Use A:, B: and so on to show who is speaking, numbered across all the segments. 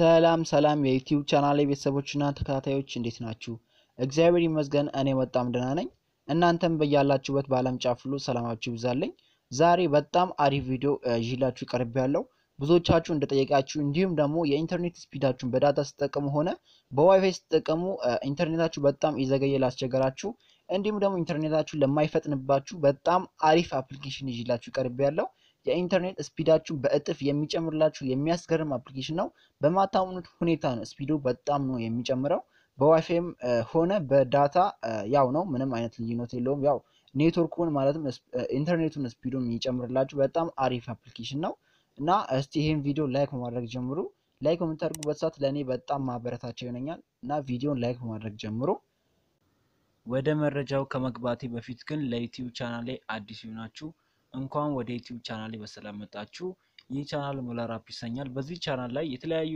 A: ሰላም ሰላም የዩቲዩብ ቻናል ቤተሰቦችና ተከታታዮች እንዴት ናችሁ? እግዚአብሔር ይመስገን እኔ በጣም ደህና ነኝ። እናንተም በያላችሁበት በዓለም ጫፍ ሁሉ ሰላማችሁ ይብዛልኝ። ዛሬ በጣም አሪፍ ቪዲዮ ይዤላችሁ ቀርብ ያለው ብዙዎቻችሁ እንደጠየቃችሁ እንዲሁም ደግሞ የኢንተርኔት ስፒዳችሁን በዳታ ስትጠቀሙ ሆነ በዋይፋይ ስትጠቀሙ ኢንተርኔታችሁ በጣም ይዘገየ ላስቸገራችሁ እንዲሁም ደግሞ ኢንተርኔታችሁ ለማይፈጥንባችሁ በጣም አሪፍ አፕሊኬሽን ይዤላችሁ ቀርብ ያለው የኢንተርኔት ስፒዳችሁን በእጥፍ የሚጨምርላችሁ የሚያስገርም አፕሊኬሽን ነው። በማታምኑት ሁኔታ ነው ስፒዱ በጣም ነው የሚጨምረው። በዋይፋይም ሆነ በዳታ ያው ነው፣ ምንም አይነት ልዩነት የለውም። ያው ኔትወርኩን ማለትም ኢንተርኔቱን ስፒዱን የሚጨምርላችሁ በጣም አሪፍ አፕሊኬሽን ነው እና እስቲ ይህን ቪዲዮ ላይክ በማድረግ ጀምሩ። ላይክ በምታደርጉበት ሰዓት ለእኔ በጣም ማበረታቸው ይሆነኛል እና ቪዲዮን ላይክ በማድረግ ጀምሩ።
B: ወደ መረጃው ከመግባቴ በፊት ግን ለዩቲዩብ ቻናሌ አዲስ ይሆናችሁ እንኳን ወደ ዩቲዩብ ቻናል በሰላም መጣችሁ። ይህ ቻናል ሞላራፕ አፕ ይሰኛል። በዚህ ቻናል ላይ የተለያዩ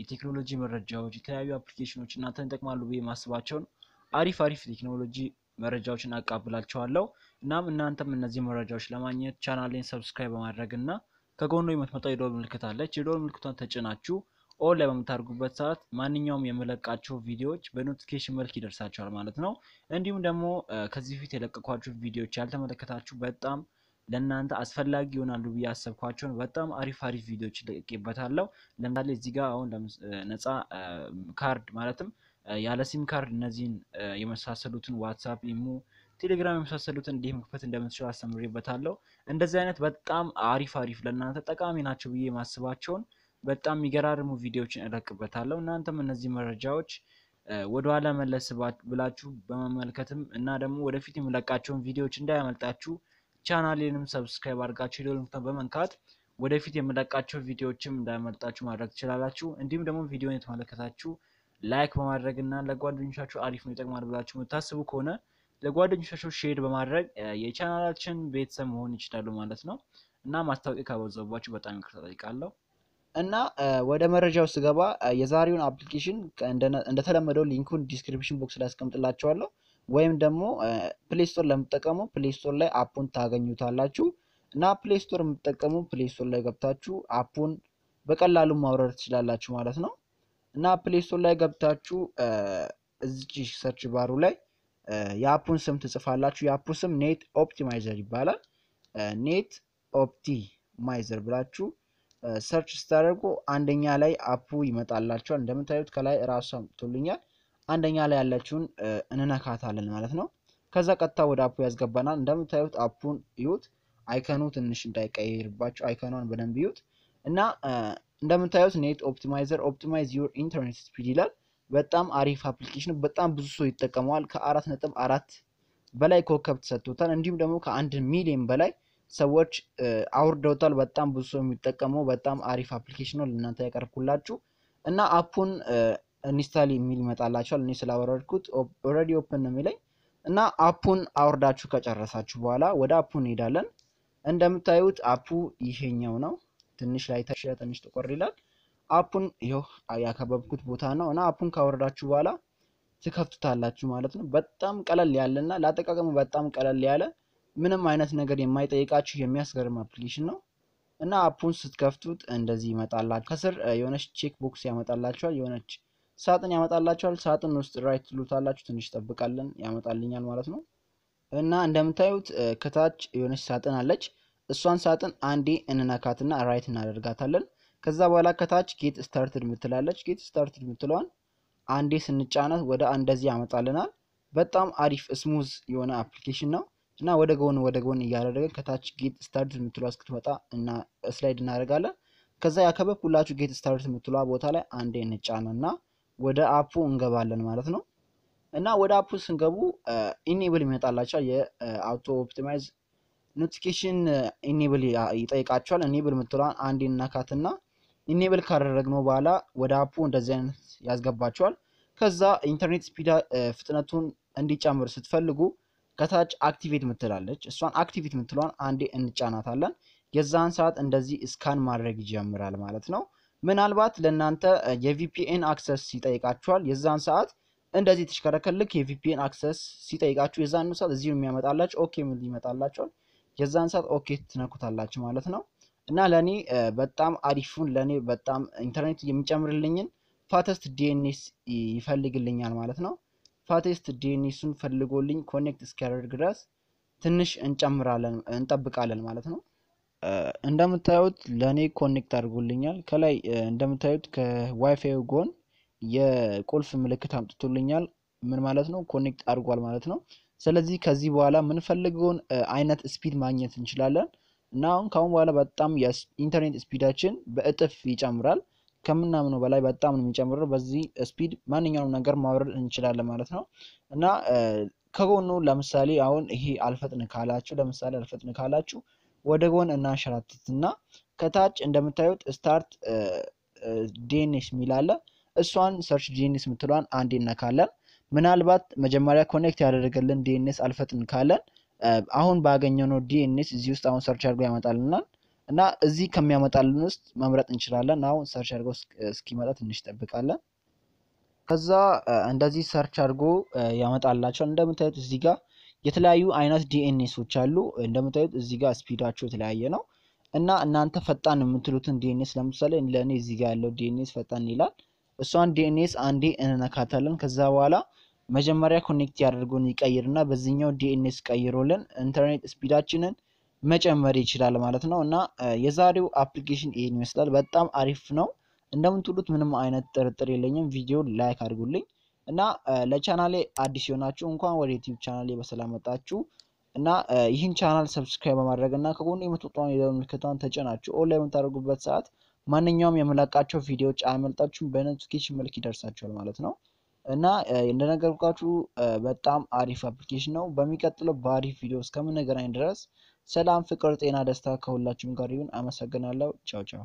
B: የቴክኖሎጂ መረጃዎች፣ የተለያዩ አፕሊኬሽኖች እናንተን ይጠቅማሉ ብዬ ማስባቸውን አሪፍ አሪፍ ቴክኖሎጂ መረጃዎችን አቃብላችኋለሁ። እናም እናንተም እነዚህ መረጃዎች ለማግኘት ቻናሌን ሰብስክራይብ በማድረግ እና ከጎኑ የምትመጣው የደወል ምልክት አለች። የደወል ምልክቷን ተጭናችሁ ኦል ላይ በምታደርጉበት ሰዓት ማንኛውም የምለቃቸው ቪዲዮዎች በኖቲፊኬሽን መልክ ይደርሳቸዋል ማለት ነው። እንዲሁም ደግሞ ከዚህ በፊት የለቀኳችሁ ቪዲዮዎች ያልተመለከታችሁ በጣም ለእናንተ አስፈላጊ ይሆናሉ ብዬ አሰብኳቸውን በጣም አሪፍ አሪፍ ቪዲዮዎች ለቅቄበታለሁ። ለምሳሌ እዚህ ጋር አሁን ነፃ ካርድ ማለትም ያለ ሲም ካርድ እነዚህን የመሳሰሉትን ዋትሳፕ፣ ኢሞ፣ ቴሌግራም የመሳሰሉትን እንዲህ መክፈት እንደምትችሉ አስተምሬበታለሁ። እንደዚህ አይነት በጣም አሪፍ አሪፍ ለእናንተ ጠቃሚ ናቸው ብዬ ማስባቸውን በጣም የሚገራርሙ ቪዲዮዎችን እለቅበታለሁ። እናንተም እነዚህ መረጃዎች ወደኋላ መለስ ብላችሁ በመመልከትም እና ደግሞ ወደፊት የምለቃቸውን ቪዲዮዎች እንዳያመልጣችሁ ቻናሌንም ሰብስክራይብ አድርጋችሁ ሊሆን በመንካት ወደፊት የምለቃቸው ቪዲዮዎችም እንዳያመልጣችሁ ማድረግ ትችላላችሁ። እንዲሁም ደግሞ ቪዲዮን የተመለከታችሁ ላይክ በማድረግ እና ለጓደኞቻችሁ አሪፍ ነው ይጠቅማል ብላችሁ የምታስቡ ከሆነ ለጓደኞቻችሁ ሼር በማድረግ የቻናላችን ቤተሰብ መሆን ይችላሉ ማለት ነው እና ማስታወቂያ ካበዛባችሁ በጣም ይቅርታ ጠይቃለሁ። እና
A: ወደ መረጃው ስገባ የዛሬውን አፕሊኬሽን እንደተለመደው ሊንኩን ዲስክሪፕሽን ቦክስ ላይ አስቀምጥላችኋለሁ። ወይም ደግሞ ፕሌስቶር ለምጠቀሙ ፕሌስቶር ላይ አፑን ታገኙታላችሁ እና ፕሌስቶር የምጠቀሙ ፕሌስቶር ላይ ገብታችሁ አፑን በቀላሉ ማውረድ ትችላላችሁ ማለት ነው። እና ፕሌስቶር ላይ ገብታችሁ እዚች ሰርች ባሩ ላይ የአፑን ስም ትጽፋላችሁ። የአፑ ስም ኔት ኦፕቲማይዘር ይባላል። ኔት ኦፕቲማይዘር ብላችሁ ሰርች ስታደርጉ አንደኛ ላይ አፑ ይመጣላችኋል። እንደምታዩት ከላይ እራሱ አምጥቶልኛል። አንደኛ ላይ ያለችውን እንነካታለን ማለት ነው። ከዛ ቀጥታ ወደ አፑ ያስገባናል። እንደምታዩት አፑን ይዩት። አይከኑ ትንሽ እንዳይቀይርባቸው አይከኗን በደንብ ይዩት እና እንደምታዩት ኔት ኦፕቲማይዘር ኦፕቲማይዝ ዩር ኢንተርኔት ስፒድ ይላል። በጣም አሪፍ አፕሊኬሽን፣ በጣም ብዙ ሰው ይጠቀመዋል። ከአራት ነጥብ አራት በላይ ኮከብ ተሰጥቶታል። እንዲሁም ደግሞ ከአንድ ሚሊዮን በላይ ሰዎች አውርደውታል። በጣም ብዙ ሰው የሚጠቀመው በጣም አሪፍ አፕሊኬሽን ነው። ለእናንተ ያቀርብኩላችሁ እና አፑን ኢንስታል የሚል ይመጣላቸዋል። እኔ ስላወረድኩት ኦልሬዲ ኦፕን ነው የሚለኝ እና አፑን አውርዳችሁ ከጨረሳችሁ በኋላ ወደ አፑ እንሄዳለን። እንደምታዩት አፑ ይሄኛው ነው። ትንሽ ላይ ተሽለ ትንሽ ጥቆር ይላል። አፑን ይኸው ያከበብኩት ቦታ ነው እና አፑን ካወረዳችሁ በኋላ ትከፍቱታላችሁ ማለት ነው። በጣም ቀለል ያለ እና ለአጠቃቀሙ በጣም ቀለል ያለ ምንም አይነት ነገር የማይጠይቃችሁ የሚያስገርም አፕሊኬሽን ነው እና አፑን ስትከፍቱት እንደዚህ ይመጣላችሁ። ከስር የሆነች ቼክ ቦክስ ያመጣላችኋል የሆነች ሳጥን ያመጣላችኋል። ሳጥን ውስጥ ራይት ትሉታላችሁ። ትንሽ ጠብቃለን ያመጣልኛል ማለት ነው። እና እንደምታዩት ከታች የሆነች ሳጥን አለች። እሷን ሳጥን አንዴ እንነካትና ራይት እናደርጋታለን። ከዛ በኋላ ከታች ጌት ስታርትድ ምትላለች። ጌት ስታርትድ ምትለዋን አንዴ ስንጫናት ወደ እንደዚህ ያመጣልናል። በጣም አሪፍ ስሙዝ የሆነ አፕሊኬሽን ነው እና ወደ ጎን ወደ ጎን እያደረገን ከታች ጌት ስታርት የምትሏ እስክትመጣ እና ስላይድ እናደርጋለን። ከዛ ሁላችሁ ጌት ስታርት የምትሏ ቦታ ላይ አንዴ እንጫንና ወደ አፑ እንገባለን ማለት ነው። እና ወደ አፑ ስንገቡ ኢኔብል ይመጣላቸዋል። የአውቶ ኦፕቲማይዝ ኖቲኬሽን ኢኔብል ይጠይቃቸዋል። ኢኔብል የምትለዋን አንድ እናካትና ኢኔብል ካደረግነው በኋላ ወደ አፑ እንደዚህ አይነት ያስገባቸዋል። ከዛ ኢንተርኔት ስፒድ ፍጥነቱን እንዲጨምር ስትፈልጉ ከታች አክቲቬት ምትላለች። እሷን አክቲቬት ምትለዋን አንዴ እንጫናታለን። የዛን ሰዓት እንደዚህ ስካን ማድረግ ይጀምራል ማለት ነው። ምናልባት ለእናንተ የቪፒኤን አክሰስ ይጠይቃችኋል። የዛን ሰዓት እንደዚህ ተሽከረከልክ የቪፒኤን አክሰስ ሲጠይቃችሁ የዛን ሰዓት እዚሁ የሚያመጣላችሁ ኦኬ የሚል ይመጣላችኋል። የዛን ሰዓት ኦኬ ትነኩታላችሁ ማለት ነው። እና ለእኔ በጣም አሪፉን ለእኔ በጣም ኢንተርኔት የሚጨምርልኝን ፋተስት ዲኤንኤስ ይፈልግልኛል ማለት ነው። ፋቴስት ዲኤንኤሱን ፈልጎልኝ ኮኔክት እስኪያደርግ ድረስ ትንሽ እንጨምራለን እንጠብቃለን ማለት ነው። እንደምታዩት ለእኔ ኮኔክት አድርጎልኛል። ከላይ እንደምታዩት ከዋይፋዩ ጎን የቁልፍ ምልክት አምጥቶልኛል። ምን ማለት ነው? ኮኔክት አድርጓል ማለት ነው። ስለዚህ ከዚህ በኋላ የምንፈልገውን አይነት ስፒድ ማግኘት እንችላለን እና አሁን ከአሁን በኋላ በጣም የኢንተርኔት ስፒዳችን በእጥፍ ይጨምራል። ከምናምነው በላይ በጣም ነው የሚጨምረው። በዚህ ስፒድ ማንኛውንም ነገር ማውረድ እንችላለን ማለት ነው እና ከጎኑ ለምሳሌ አሁን ይሄ አልፈጥን ካላችሁ ለምሳሌ አልፈጥን ካላችሁ ወደ ጎን እና ከታች እንደምታዩት ስታርት ዲኤንኤስ የሚል አለ። እሷን ሰርች ዲኤንኤስ የምትለዋን አንድ ይነካለን። ምናልባት መጀመሪያ ኮኔክት ያደረገልን ዲኤንኤስ አልፈጥን ካለን አሁን ባገኘነው ዲኤንኤስ እዚህ ውስጥ አሁን ሰርች አድርጎ ያመጣልናል እና እዚህ ከሚያመጣልን ውስጥ መምረጥ እንችላለን። አሁን ሰርች አድርጎ እስኪመጣ ትንሽ ጠብቃለን። ከዛ እንደዚህ ሰርች አድርጎ ያመጣላቸው እንደምታዩት እዚህ ጋር የተለያዩ አይነት ዲኤንኤሶች አሉ። እንደምታዩት እዚህ ጋር ስፒዳቸው የተለያየ ነው እና እናንተ ፈጣን የምትሉትን ዲኤንኤስ ለምሳሌ ለእኔ እዚህ ጋር ያለው ዲኤንኤስ ፈጣን ይላል። እሷን ዲኤንኤስ አንዴ እንነካታለን። ከዛ በኋላ መጀመሪያ ኮኔክት ያደርገውን ይቀይርና በዚህኛው ዲኤንኤስ ቀይሮልን ኢንተርኔት ስፒዳችንን መጨመር ይችላል ማለት ነው። እና የዛሬው አፕሊኬሽን ይሄን ይመስላል። በጣም አሪፍ ነው። እንደምትውሉት ምንም አይነት ጥርጥር የለኝም። ቪዲዮ ላይክ አድርጉልኝ። እና ለቻናሌ አዲስ የሆናችሁ እንኳን ወደ ዩቲዩብ ቻናሌ በሰላም መጣችሁ። እና ይህን ቻናል ሰብስክራይብ በማድረግ እና ከጎኑ የምትወጣውን የደወል ምልክቷን ተጭናችሁ ኦን ላይ የምታደርጉበት ሰዓት ማንኛውም የምለቃቸው ቪዲዮዎች አያመልጣችሁም፣ በኖቲፊኬሽን መልክ ይደርሳችኋል ማለት ነው። እና እንደነገርኳችሁ በጣም አሪፍ አፕሊኬሽን ነው። በሚቀጥለው በአሪፍ ቪዲዮ እስከምንገናኝ ድረስ ሰላም፣ ፍቅር፣ ጤና፣ ደስታ ከሁላችሁም ጋር ይሁን። አመሰግናለሁ። ቻው ቻው።